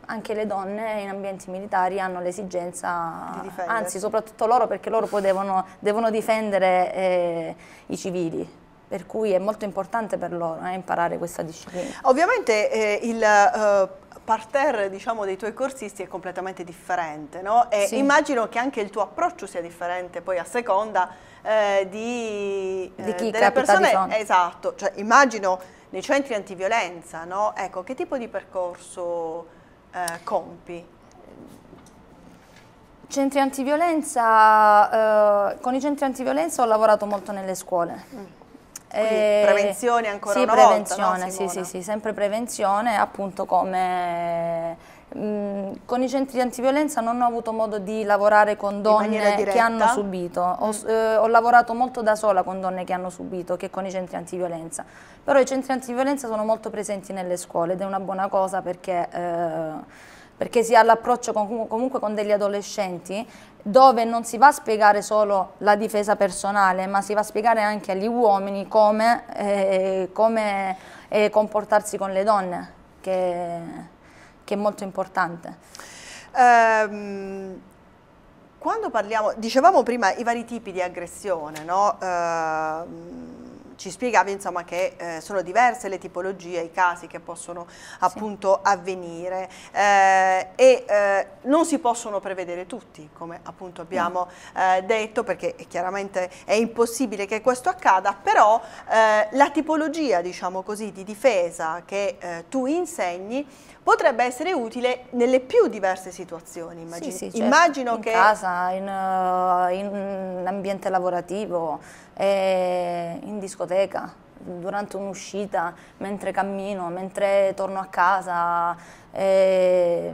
anche le donne in ambienti militari hanno l'esigenza, di anzi soprattutto loro perché loro poi devono, devono difendere eh, i civili per cui è molto importante per loro eh, imparare questa disciplina. Ovviamente eh, il eh, parterre diciamo, dei tuoi corsisti è completamente differente, no? E sì. immagino che anche il tuo approccio sia differente poi a seconda eh, di, di eh, chi delle persone. Di diciamo. esatto, cioè, immagino nei centri antiviolenza, no? Ecco, che tipo di percorso eh, compi? Centri antiviolenza, eh, con i centri antiviolenza ho lavorato molto nelle scuole. Mm quindi eh, prevenzione ancora sì, una prevenzione, volta, no, Sì, sì, sì, sempre prevenzione, appunto come... Mm, con i centri di antiviolenza non ho avuto modo di lavorare con donne che hanno subito, ho, mm. eh, ho, lavorato molto da sola con donne che hanno subito che con i centri antiviolenza, però i centri antiviolenza sono molto presenti nelle scuole ed è una buona cosa perché... Eh, perché si ha l'approccio comunque con degli adolescenti dove non si va a spiegare solo la difesa personale, ma si va a spiegare anche agli uomini come, eh, come eh, comportarsi con le donne, che, che è molto importante. Um quando parliamo, dicevamo prima i vari tipi di aggressione, no? uh, ci spiegavi insomma, che eh, sono diverse le tipologie, i casi che possono appunto sì. avvenire eh, e eh, non si possono prevedere tutti, come appunto abbiamo mm. eh, detto, perché chiaramente è impossibile che questo accada, però eh, la tipologia diciamo così, di difesa che eh, tu insegni potrebbe essere utile nelle più diverse situazioni. Immagino, sì, sì, certo. immagino in che... casa, in casa, eh, in ambiente lavorativo, eh, in discoteca durante un'uscita, mentre cammino, mentre torno a casa, eh,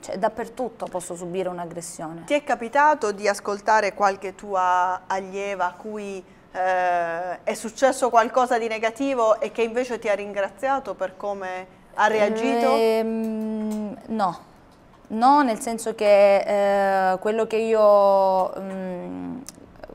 cioè, dappertutto posso subire un'aggressione. Ti è capitato di ascoltare qualche tua allieva a cui eh, è successo qualcosa di negativo e che invece ti ha ringraziato per come ha reagito? Ehm, no, no nel senso che eh, quello che io... Mh, mm,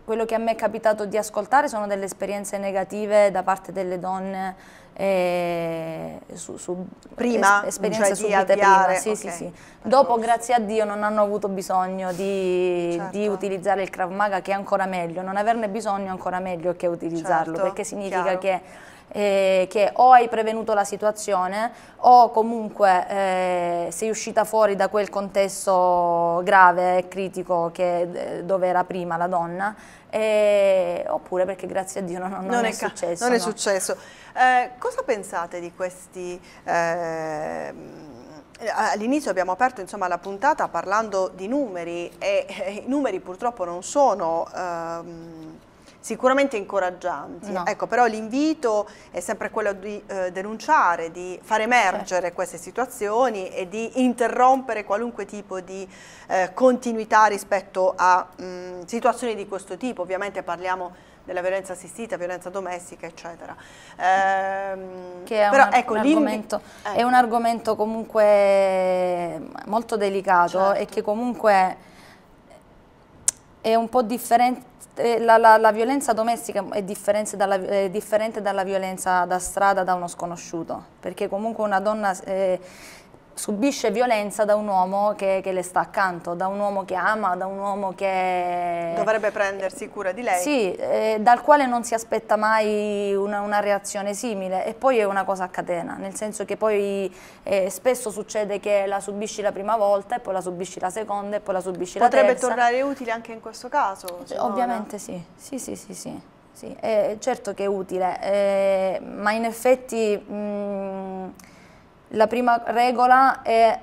quello che a me è capitato di ascoltare sono delle esperienze negative da parte delle donne eh, su, su prima, es, esperienze cioè subite avviare, prima. Sì, okay. sì, sì. Dopo, grazie a Dio, non hanno avuto bisogno di, certo. di, utilizzare il Krav Maga, che è ancora meglio. Non averne bisogno è ancora meglio che utilizzarlo, certo, perché significa chiaro. che eh, che o hai prevenuto la situazione o comunque eh, sei uscita fuori da quel contesto grave e critico che, eh, dove era prima la donna, eh, oppure perché grazie a Dio non, non, non, è, è, successo. Non no. è successo. Eh, cosa pensate di questi... Ehm, all'inizio abbiamo aperto insomma, la puntata parlando di numeri e, e eh, i numeri purtroppo non sono ehm, sicuramente incoraggianti. No. Ecco, però l'invito è sempre quello di eh, denunciare, di far emergere certo. queste situazioni e di interrompere qualunque tipo di eh, continuità rispetto a mh, mm, situazioni di questo tipo. Ovviamente parliamo della violenza assistita, violenza domestica, eccetera. Ehm, che è, però, un, ecco, un argomento, eh. è un argomento comunque molto delicato certo. e che comunque è un po' differente eh, la, la, la, violenza domestica è dalla, è differente dalla violenza da strada da uno sconosciuto, perché comunque una donna eh, subisce violenza da un uomo che, che, le sta accanto, da un uomo che ama, da un uomo che... Dovrebbe prendersi cura di lei. Sì, eh, dal quale non si aspetta mai una, una, reazione simile e poi è una cosa a catena, nel senso che poi eh, spesso succede che la subisci la prima volta e poi la subisci la seconda e poi la subisci Potrebbe la terza. Potrebbe tornare utile anche in questo caso? Cioè, ovviamente sì, sì, sì, sì. sì. sì. Eh, certo che è utile, eh, ma in effetti mh, mm, la prima regola è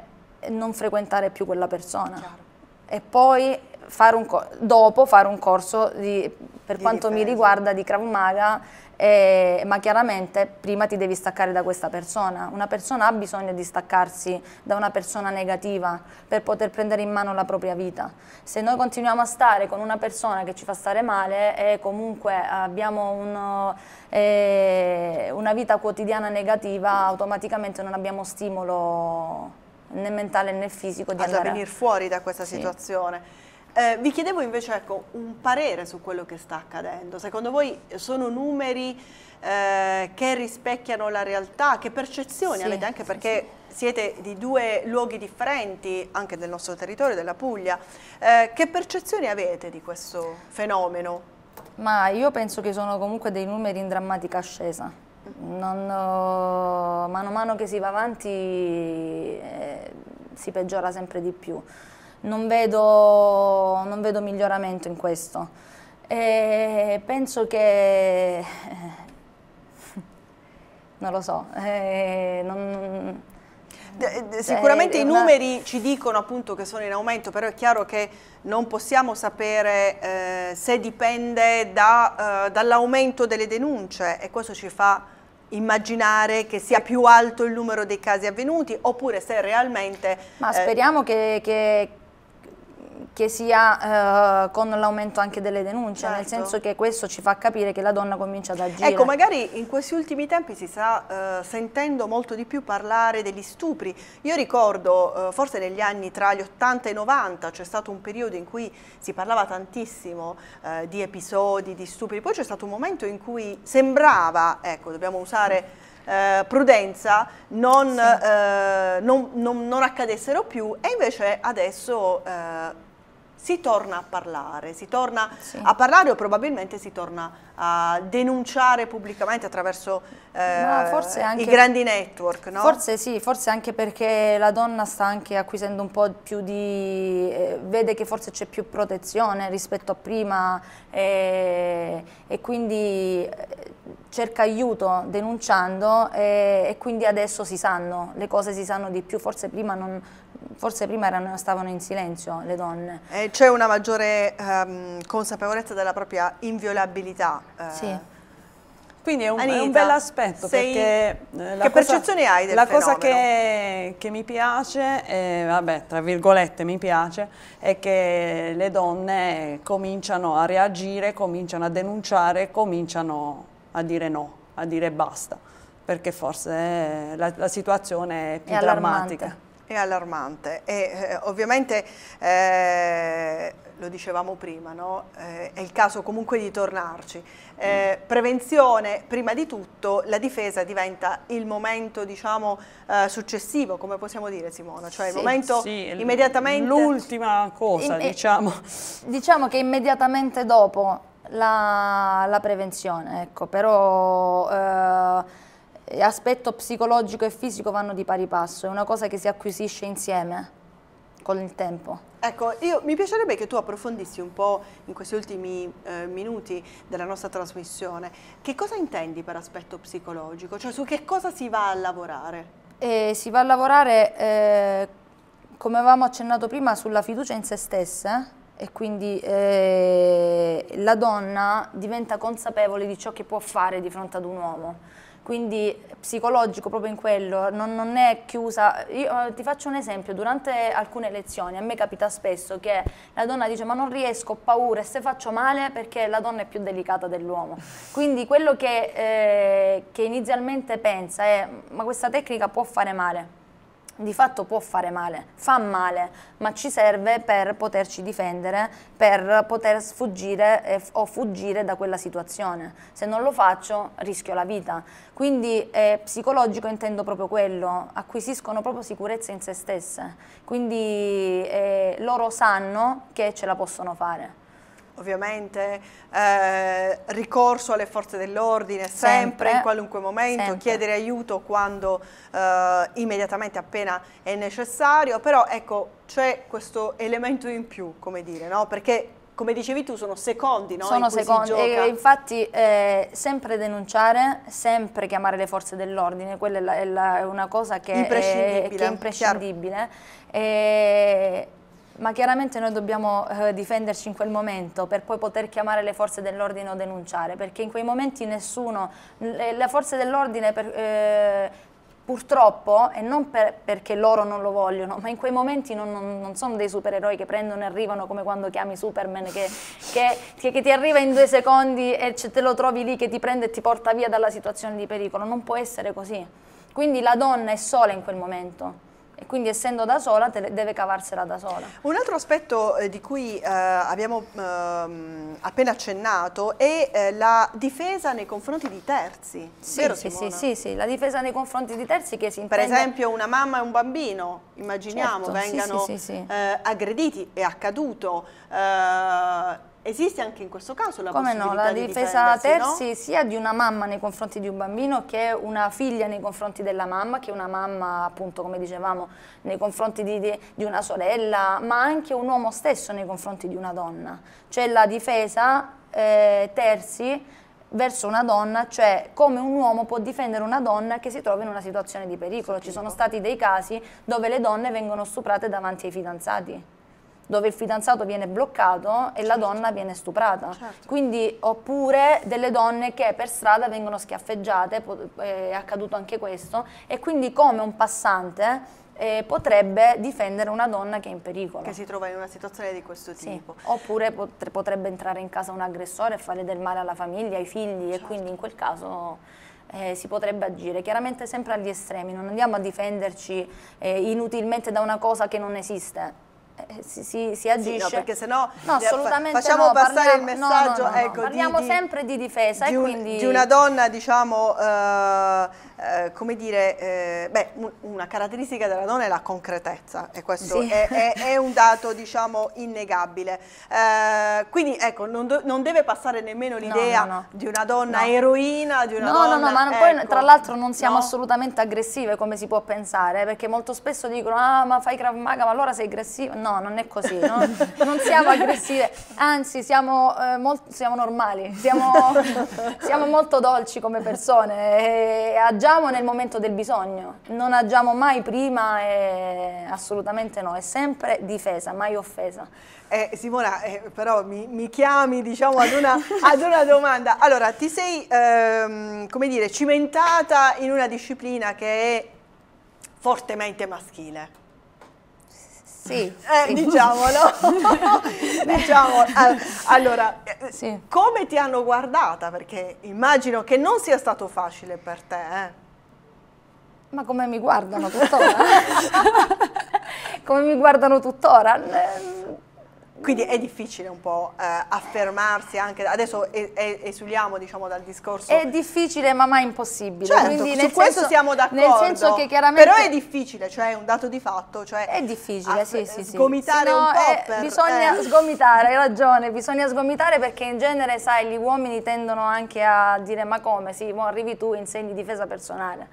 non frequentare più quella persona. Chiaro. E poi fare un dopo fare un corso di, per di quanto difesa. mi riguarda di Krav Maga, eh, ma chiaramente prima ti devi staccare da questa persona. Una persona ha bisogno di staccarsi da una persona negativa per poter prendere in mano la propria vita. Se noi continuiamo a stare con una persona che ci fa stare male e comunque abbiamo uno, eh, una vita quotidiana negativa, automaticamente non abbiamo stimolo né mentale né fisico di Ad andare a venire fuori da questa sì. situazione. Eh, vi chiedevo invece ecco, un parere su quello che sta accadendo. Secondo voi sono numeri eh, che rispecchiano la realtà? Che percezioni sì, avete? Anche sì, perché sì. siete di due luoghi differenti, anche del nostro territorio, della Puglia. Eh, che percezioni avete di questo fenomeno? Ma io penso che sono comunque dei numeri in drammatica ascesa. Mm. Non, eh, mano a mano che si va avanti eh, si peggiora sempre di più non vedo, non vedo miglioramento in questo. E penso che, eh, non lo so, eh, non, eh, Sicuramente eh, i numeri ci dicono appunto che sono in aumento, però è chiaro che non possiamo sapere eh, se dipende da, eh, dall'aumento delle denunce e questo ci fa immaginare che sia più alto il numero dei casi avvenuti oppure se realmente... Ma speriamo che, che che sia eh, con l'aumento anche delle denunce, certo. nel senso che questo ci fa capire che la donna comincia ad agire. Ecco, magari in questi ultimi tempi si sta eh, sentendo molto di più parlare degli stupri. Io ricordo, eh, forse negli anni tra gli 80 e i 90, c'è stato un periodo in cui si parlava tantissimo eh, di episodi, di stupri, poi c'è stato un momento in cui sembrava, ecco, dobbiamo usare... Eh, prudenza non, sì. eh, non, non, non, accadessero più e invece adesso eh, si torna a parlare, si torna sì. a parlare o probabilmente si torna a denunciare pubblicamente attraverso eh, anche, i grandi network, no? Forse sì, forse anche perché la donna sta anche acquisendo un po' più di... Eh, vede che forse c'è più protezione rispetto a prima eh, e quindi eh, cerca aiuto denunciando eh, e quindi adesso si sanno, le cose si sanno di più, forse prima non, forse prima erano, stavano in silenzio le donne. Eh, c'è una maggiore ehm, consapevolezza della propria inviolabilità eh. Sì. Quindi è un, Anita, è un bell'aspetto sei... perché... Eh, che percezione hai del La cosa che, che, mi piace, eh, vabbè, tra virgolette mi piace, è che le donne cominciano a reagire, cominciano a denunciare, cominciano a dire no, a dire basta, perché forse la, la situazione è più è drammatica. Allarmante è allarmante e eh, ovviamente eh, lo dicevamo prima, no? eh, è il caso comunque di tornarci. Eh, mm. prevenzione, prima di tutto, la difesa diventa il momento diciamo, eh, successivo, come possiamo dire Simona? Cioè sì, il momento sì, immediatamente... L'ultima cosa, In, eh, diciamo. Diciamo che immediatamente dopo la, la prevenzione, ecco, però eh, eh, aspetto psicologico e fisico vanno di pari passo, è una cosa che si acquisisce insieme con il tempo. Ecco, io, mi piacerebbe che tu approfondissi un po' in questi ultimi eh, minuti della nostra trasmissione che cosa intendi per aspetto psicologico, cioè su che cosa si va a lavorare? E eh, si va a lavorare, eh, come avevamo accennato prima, sulla fiducia in se stessa e quindi eh, la donna diventa consapevole di ciò che può fare di fronte ad un uomo quindi psicologico proprio in quello, non, non è chiusa. Io, eh, ti faccio un esempio, durante alcune lezioni a me capita spesso che la donna dice ma non riesco, ho paura e se faccio male perché la donna è più delicata dell'uomo. Quindi quello che, eh, che inizialmente pensa è ma questa tecnica può fare male, di fatto può fare male, fa male, ma ci serve per poterci difendere, per poter sfuggire eh, o fuggire da quella situazione. Se non lo faccio rischio la vita. Quindi eh, psicologico intendo proprio quello, acquisiscono proprio sicurezza in se stesse, quindi eh, loro sanno che ce la possono fare ovviamente, eh, ricorso alle forze dell'ordine sempre, sempre, in qualunque momento, sempre. chiedere aiuto quando eh, immediatamente appena è necessario, però ecco c'è questo elemento in più, come dire, no? perché come dicevi tu sono secondi, no? Sono secondi, e infatti eh, sempre denunciare, sempre chiamare le forze dell'ordine, quella è, la, è, la, una cosa che è, che è imprescindibile. Ma chiaramente noi dobbiamo eh, difenderci in quel momento per poi poter chiamare le forze dell'ordine o denunciare, perché in quei momenti nessuno, le forze dell'ordine eh, purtroppo, e non per, perché loro non lo vogliono, ma in quei momenti non, non, non, sono dei supereroi che prendono e arrivano come quando chiami Superman, che, che, che ti arriva in due secondi e te lo trovi lì che ti prende e ti porta via dalla situazione di pericolo. Non può essere così. Quindi la donna è sola in quel momento e quindi essendo da sola deve cavarsela da sola. Un altro aspetto eh, di cui eh, abbiamo eh, appena accennato è eh, la difesa nei confronti di terzi, sì, vero sì, sì, sì, sì, la difesa nei confronti di terzi che si intende... Per esempio una mamma e un bambino, immaginiamo, certo, vengano sì, sì, eh, aggrediti, è accaduto Eh, Esiste anche in questo caso la Come no, la difesa terzi no? sia di una mamma nei confronti di un bambino che una figlia nei confronti della mamma, che una mamma appunto come dicevamo nei confronti di, di, una sorella, ma anche un uomo stesso nei confronti di una donna. Cioè la difesa eh, terzi verso una donna, cioè come un uomo può difendere una donna che si trova in una situazione di pericolo. Ci sono stati dei casi dove le donne vengono stuprate davanti ai fidanzati dove il fidanzato viene bloccato e la certo. donna viene stuprata. Certo. Quindi, oppure delle donne che per strada vengono schiaffeggiate, eh, è accaduto anche questo, e quindi come un passante eh, potrebbe difendere una donna che è in pericolo. Che si trova in una situazione di questo tipo. Oppure potrebbe entrare in casa un aggressore e fare del male alla famiglia, ai figli certo. e quindi in quel caso eh, si potrebbe agire. Chiaramente sempre agli estremi, non andiamo a difenderci eh, inutilmente da una cosa che non esiste eh, si, si, si, agisce. Sì, no, perché sennò no, assolutamente facciamo no, passare parliamo, il messaggio. No, no, ecco, parliamo di, sempre di difesa. Di, un, quindi... di una donna, diciamo, eh, eh, come dire, eh, beh, una caratteristica della donna è la concretezza e questo sì. è, è, è, un dato diciamo innegabile. Eh, quindi ecco, non, do, non, deve passare nemmeno l'idea no, no, no. di una donna eroina, di una donna... No, no, ma ecco, poi tra l'altro non siamo assolutamente aggressive come si può pensare, eh, perché molto spesso dicono ah ma fai Krav Maga ma allora sei aggressiva. No, non è così, non, non siamo aggressive, anzi siamo, eh, molto, siamo normali, siamo, siamo molto dolci come persone e, e agiamo nel momento del bisogno, non agiamo mai prima, e... assolutamente no, è sempre difesa, mai offesa. Eh, Simona, eh, però mi, mi, chiami diciamo ad una, ad una, domanda. Allora, ti sei, ehm, come dire, cimentata in una disciplina che è fortemente maschile sì, eh, sì. diciamolo. diciamo, allora, eh, sì. come ti hanno guardata? Perché immagino che non sia stato facile per te. Eh? Ma come mi guardano tuttora? come mi guardano tuttora? Quindi è difficile un po' eh, affermarsi anche, adesso esuliamo diciamo dal discorso. È difficile ma mai impossibile. Certo, Quindi su senso, questo siamo d'accordo. Nel senso che chiaramente... Però è difficile, cioè è un dato di fatto. Cioè è difficile, sì, sì, sì. Sgomitare no, un po'. È, eh, per, bisogna eh. sgomitare, hai ragione, bisogna sgomitare perché in genere, sai, gli uomini tendono anche a dire ma come, sì, mo arrivi tu, insegni difesa personale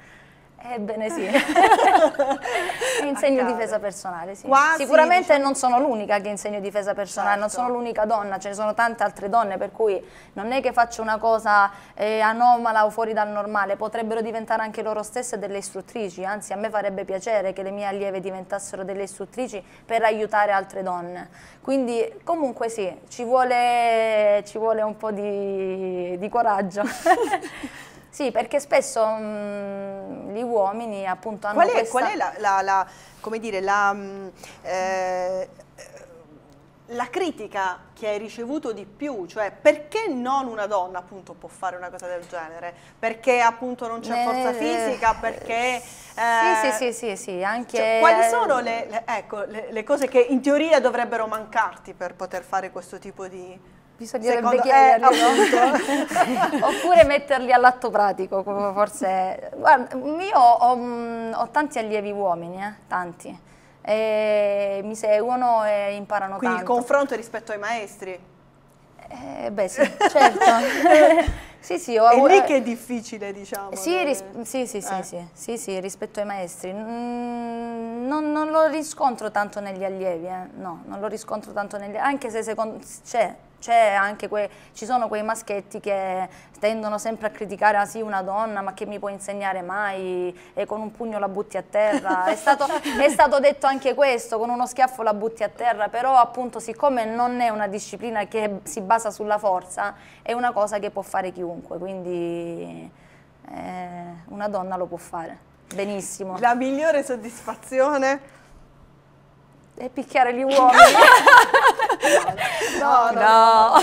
Ebbene sì, insegno difesa personale, sì. Quasi, sicuramente diciamo... non sono l'unica che insegno difesa personale, certo. non sono certo. l'unica donna, ce ne sono tante altre donne per cui non è che faccio una cosa eh, anomala o fuori dal normale, potrebbero diventare anche loro stesse delle istruttrici, anzi a me farebbe piacere che le mie allieve diventassero delle istruttrici per aiutare altre donne, quindi comunque sì, ci vuole, ci vuole un po' di, di coraggio. Sì, perché spesso mh, mm, gli uomini appunto hanno qual è, questa... Qual è la, la, la come dire, la, mh, mm, eh, la critica che hai ricevuto di più? Cioè, perché non una donna appunto può fare una cosa del genere? Perché appunto non c'è forza eh, fisica? Perché... Eh, sì, sì, sì, sì, anche... Cioè, quali sono le, le, ecco, le, le cose che in teoria dovrebbero mancarti per poter fare questo tipo di bisognerebbe Secondo, eh, chiederglielo. Eh, no? Oppure metterli all'atto pratico, forse. Guarda, io ho, mm, ho tanti allievi uomini, eh, tanti. E mi seguono e imparano Quindi tanto. Quindi il confronto rispetto ai maestri? Eh, beh sì, certo. sì, sì, ho, è lì che è difficile, diciamo. Sì, che... sì, sì, sì, eh. sì, sì, sì, rispetto ai maestri. Mm, non, non, lo riscontro tanto negli allievi, eh. no, non lo riscontro tanto negli anche se c'è, cioè, Que ci sono quei maschetti che tendono sempre a criticare, ah sì una donna ma che mi può insegnare mai e con un pugno la butti a terra, è, stato, è stato detto anche questo, con uno schiaffo la butti a terra, però appunto siccome non è una disciplina che si basa sulla forza è una cosa che può fare chiunque, quindi eh, una donna lo può fare benissimo. La migliore soddisfazione e picchiare gli uomini. no, no,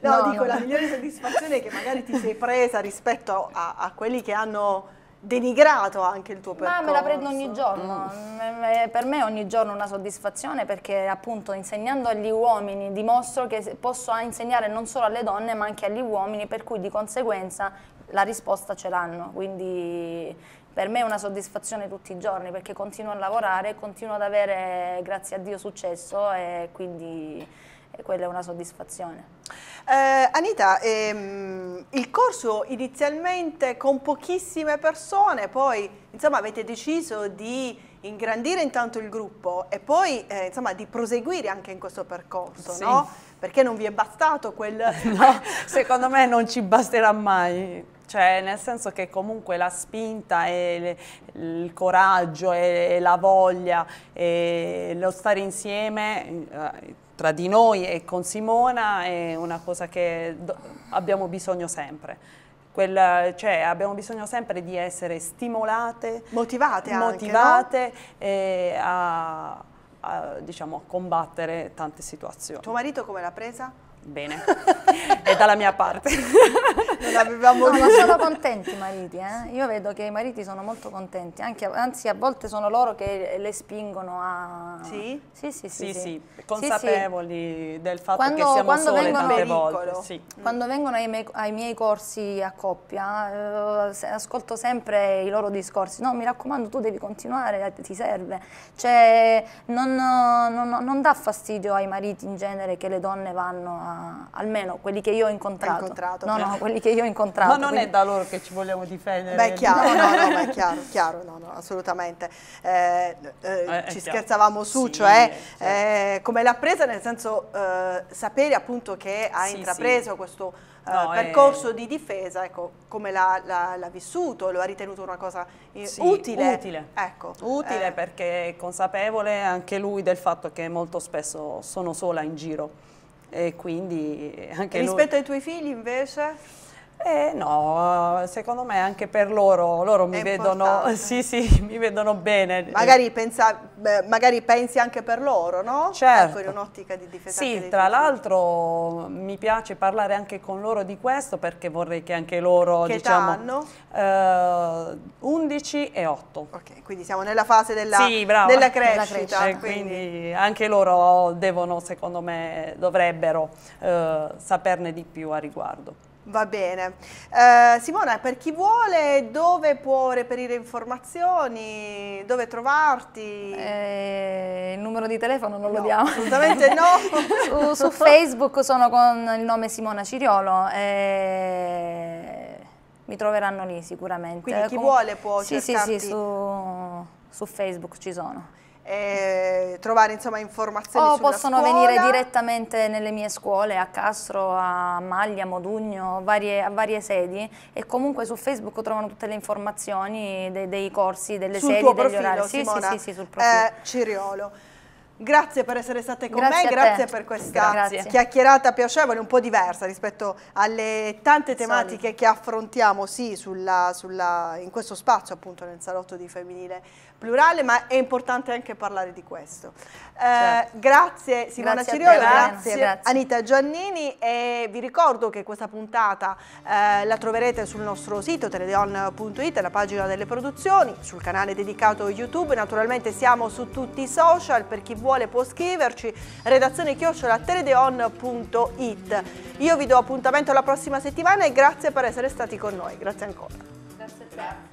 no, no, dico la migliore soddisfazione è che magari ti sei presa rispetto a, a quelli che hanno denigrato anche il tuo percorso. Ma me la prendo ogni giorno, mm. Eh, eh, per me ogni giorno è una soddisfazione perché appunto insegnando agli uomini dimostro che posso insegnare non solo alle donne ma anche agli uomini per cui di conseguenza la risposta ce l'hanno, quindi per me è una soddisfazione tutti i giorni perché continuo a lavorare, continuo ad avere, grazie a Dio, successo e quindi e quella è una soddisfazione. Eh, Anita, ehm, il corso inizialmente con pochissime persone, poi insomma, avete deciso di ingrandire intanto il gruppo e poi eh, insomma, di proseguire anche in questo percorso, sì. no? Perché non vi è bastato quel... no, secondo me non ci basterà mai. Cioè, nel senso che comunque la spinta e il coraggio e la voglia e lo stare insieme eh, tra di noi e con Simona è una cosa che abbiamo bisogno sempre. Quella, cioè, abbiamo bisogno sempre di essere stimolate, motivate, motivate anche, no? e a, a diciamo, combattere tante situazioni. Tuo marito come l'ha presa? Bene, è dalla mia parte. non avevamo no, ma sono contenti i mariti, eh? io vedo che i mariti sono molto contenti, anche, anzi a volte sono loro che le spingono a... Sì? Sì, sì, sì, sì, sì. consapevoli del fatto quando, che siamo quando sole tante volte. Mm. Quando vengono ai miei, ai miei, corsi a coppia, eh, ascolto sempre i loro discorsi, no mi raccomando tu devi continuare, eh, ti serve, cioè non, non, non dà fastidio ai mariti in genere che le donne vanno a, almeno quelli che io ho incontrato, incontrato no, no, quelli che che io ho incontrato. Ma non quindi... è da loro che ci vogliamo difendere. Beh, chiaro, no, no, è chiaro, chiaro, no, no assolutamente. Eh, eh, eh ci scherzavamo su, sì, cioè certo. come l'ha presa, nel senso eh, sapere appunto che ha sì, intrapreso sì. questo no, percorso è... di difesa, ecco, come l'ha vissuto, lo ha ritenuto una cosa utile. Utile, ecco, utile perché è consapevole anche lui del fatto che molto spesso sono sola in giro. E quindi anche e rispetto lui... ai tuoi figli invece? Eh, no, secondo me anche per loro, loro mi vedono, sì, sì, mi vedono, bene. Magari, pensa, magari, pensi anche per loro, no? Ecco, certo. Ecco, in un'ottica di difesa. Sì, tra l'altro mi piace parlare anche con loro di questo perché vorrei che anche loro, che diciamo... hanno? Uh, eh, 11 e 8. Ok, quindi siamo nella fase della, sì, della crescita. crescita eh, quindi. quindi. anche loro devono, secondo me, dovrebbero uh, saperne di più a riguardo. Va bene. Eh, Simona, per chi vuole, dove può reperire informazioni? Dove trovarti? Eh, il numero di telefono non no, lo diamo. Assolutamente no. su, su, Facebook sono con il nome Simona Ciriolo. E... Eh, mi troveranno lì sicuramente. Quindi chi Comun vuole può sì, cercarti. Sì, sì, su, su Facebook ci sono eh, trovare insomma, informazioni o oh, possono scuola. venire direttamente nelle mie scuole a Castro, a Maglia, a Modugno, varie, a varie sedi e comunque su Facebook trovano tutte le informazioni dei, dei corsi, delle sul sedi, degli profilo, orari. Sì, Simona, sì, sì, sì, sul profilo. Eh, Ciriolo. Grazie per essere state con grazie me, grazie per questa grazie. chiacchierata piacevole, un po' diversa rispetto alle tante tematiche Solid. che affrontiamo sì, sulla, sulla, in questo spazio appunto nel salotto di femminile plurale, ma è importante anche parlare di questo. Eh, certo. Eh, grazie Simona grazie Ciriolo, grazie, grazie, Anita Giannini e vi ricordo che questa puntata eh, la troverete sul nostro sito teledeon.it, la pagina delle produzioni, sul canale dedicato YouTube, naturalmente siamo su tutti i social, per chi vuole può scriverci, redazione chiocciola teledeon.it. Io vi do appuntamento la prossima settimana e grazie per essere stati con noi, grazie ancora. Grazie a te.